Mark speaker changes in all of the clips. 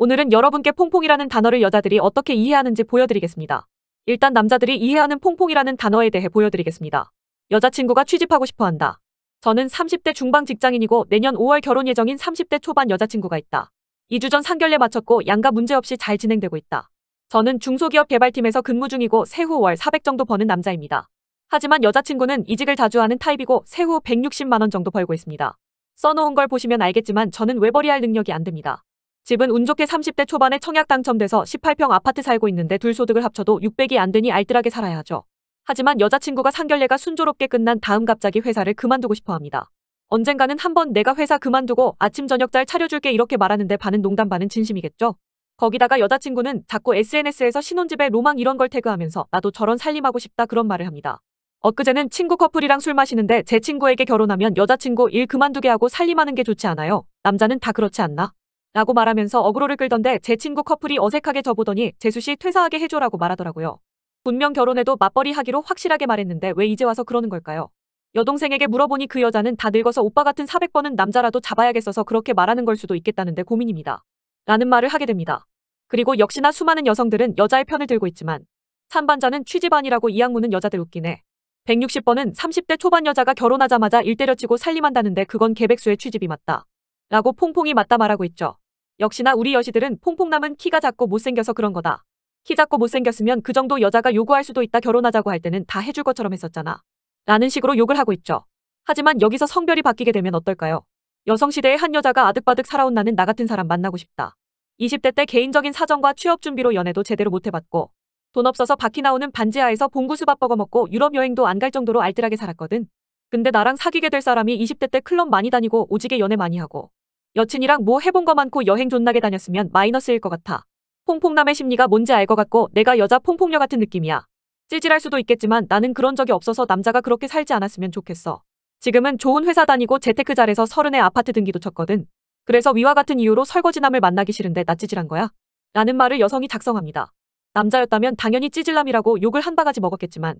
Speaker 1: 오늘은 여러분께 퐁퐁이라는 단어를 여자들이 어떻게 이해하는지 보여드리겠습니다. 일단 남자들이 이해하는 퐁퐁이라는 단어에 대해 보여드리겠습니다. 여자친구가 취집하고 싶어 한다. 저는 30대 중반 직장인이고 내년 5월 결혼 예정인 30대 초반 여자친구가 있다. 2주 전상결례 마쳤고 양가 문제없이 잘 진행되고 있다. 저는 중소기업 개발팀에서 근무 중이고 세후 월 400 정도 버는 남자입니다. 하지만 여자친구는 이직을 자주 하는 타입이고 세후 160만원 정도 벌고 있습니다. 써놓은 걸 보시면 알겠지만 저는 외벌이할 능력이 안 됩니다. 집은 운 좋게 30대 초반에 청약 당첨돼서 18평 아파트 살고 있는데 둘 소득을 합쳐도 600이 안 되니 알뜰하게 살아야 하죠. 하지만 여자친구가 상결례가 순조롭게 끝난 다음 갑자기 회사를 그만두고 싶어 합니다. 언젠가는 한번 내가 회사 그만두고 아침 저녁 잘 차려줄게 이렇게 말하는데 반은 농담 반은 진심이겠죠. 거기다가 여자친구는 자꾸 SNS에서 신혼집에 로망 이런 걸 태그하면서 나도 저런 살림하고 싶다 그런 말을 합니다. 엊그제는 친구 커플이랑 술 마시는데 제 친구에게 결혼하면 여자친구 일 그만두게 하고 살림하는 게 좋지 않아요? 남자는 다 그렇지 않나? 라고 말하면서 어그로를 끌던데 제 친구 커플이 어색하게 저보더니 재수씨 퇴사하게 해줘라고 말하더라고요. 분명 결혼해도 맞벌이 하기로 확실하게 말했는데 왜 이제 와서 그러는 걸까요? 여동생에게 물어보니 그 여자는 다 늙어서 오빠 같은 400번은 남자라도 잡아야겠어서 그렇게 말하는 걸 수도 있겠다는데 고민입니다. 라는 말을 하게 됩니다. 그리고 역시나 수많은 여성들은 여자의 편을 들고 있지만 찬반자는 취집반이라고이 학문은 여자들 웃기네. 160번은 30대 초반 여자가 결혼하자마자 일 때려치고 살림한다는데 그건 개백수의 취집이 맞다. 라고 퐁퐁이 맞다 말하고 있죠. 역시나 우리 여시들은 퐁퐁남은 키가 작고 못생겨서 그런 거다. 키 작고 못생겼으면 그 정도 여자가 요구할 수도 있다 결혼하자고 할 때는 다 해줄 것처럼 했었잖아. 라는 식으로 욕을 하고 있죠. 하지만 여기서 성별이 바뀌게 되면 어떨까요? 여성시대의 한 여자가 아득바득 살아온 나는 나 같은 사람 만나고 싶다. 20대 때 개인적인 사정과 취업 준비로 연애도 제대로 못해봤고 돈 없어서 바퀴 나오는 반지하에서 봉구수밥 버거먹고 유럽 여행도 안 갈 정도로 알뜰하게 살았거든. 근데 나랑 사귀게 될 사람이 20대 때 클럽 많이 다니고 오지게 연애 많이 하고 여친이랑 뭐 해본 거 많고 여행 존나게 다녔으면 마이너스일 것 같아. 퐁퐁남의 심리가 뭔지 알 것 같고 내가 여자 퐁퐁녀 같은 느낌이야. 찌질할 수도 있겠지만 나는 그런 적이 없어서 남자가 그렇게 살지 않았으면 좋겠어. 지금은 좋은 회사 다니고 재테크 잘해서 서른에 아파트 등기도 쳤거든. 그래서 위와 같은 이유로 설거지남을 만나기 싫은데 나 찌질한 거야? 라는 말을 여성이 작성합니다. 남자였다면 당연히 찌질남이라고 욕을 한 바가지 먹었겠지만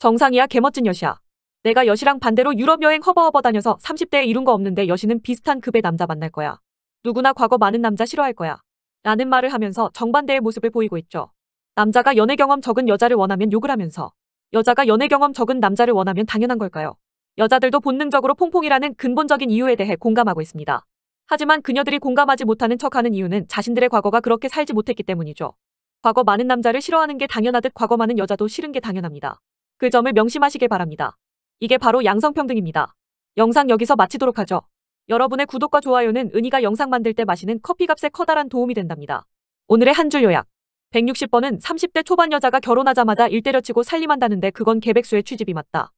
Speaker 1: 정상이야 개멋진 여시야. 내가 여시랑 반대로 유럽 여행 허버허버 다녀서 30대에 이룬 거 없는데 여시는 비슷한 급의 남자 만날 거야. 누구나 과거 많은 남자 싫어할 거야. 라는 말을 하면서 정반대의 모습을 보이고 있죠. 남자가 연애 경험 적은 여자를 원하면 욕을 하면서 여자가 연애 경험 적은 남자를 원하면 당연한 걸까요? 여자들도 본능적으로 퐁퐁이라는 근본적인 이유에 대해 공감하고 있습니다. 하지만 그녀들이 공감하지 못하는 척하는 이유는 자신들의 과거가 그렇게 살지 못했기 때문이죠. 과거 많은 남자를 싫어하는 게 당연하듯 과거 많은 여자도 싫은 게 당연합니다. 그 점을 명심하시길 바랍니다. 이게 바로 양성평등입니다. 영상 여기서 마치도록 하죠. 여러분의 구독과 좋아요는 은희가 영상 만들 때 마시는 커피값에 커다란 도움이 된답니다. 오늘의 한 줄 요약 160번은 30대 초반 여자가 결혼하자마자 일때려치고 살림한다는데 그건 개백수의 취집이 맞다.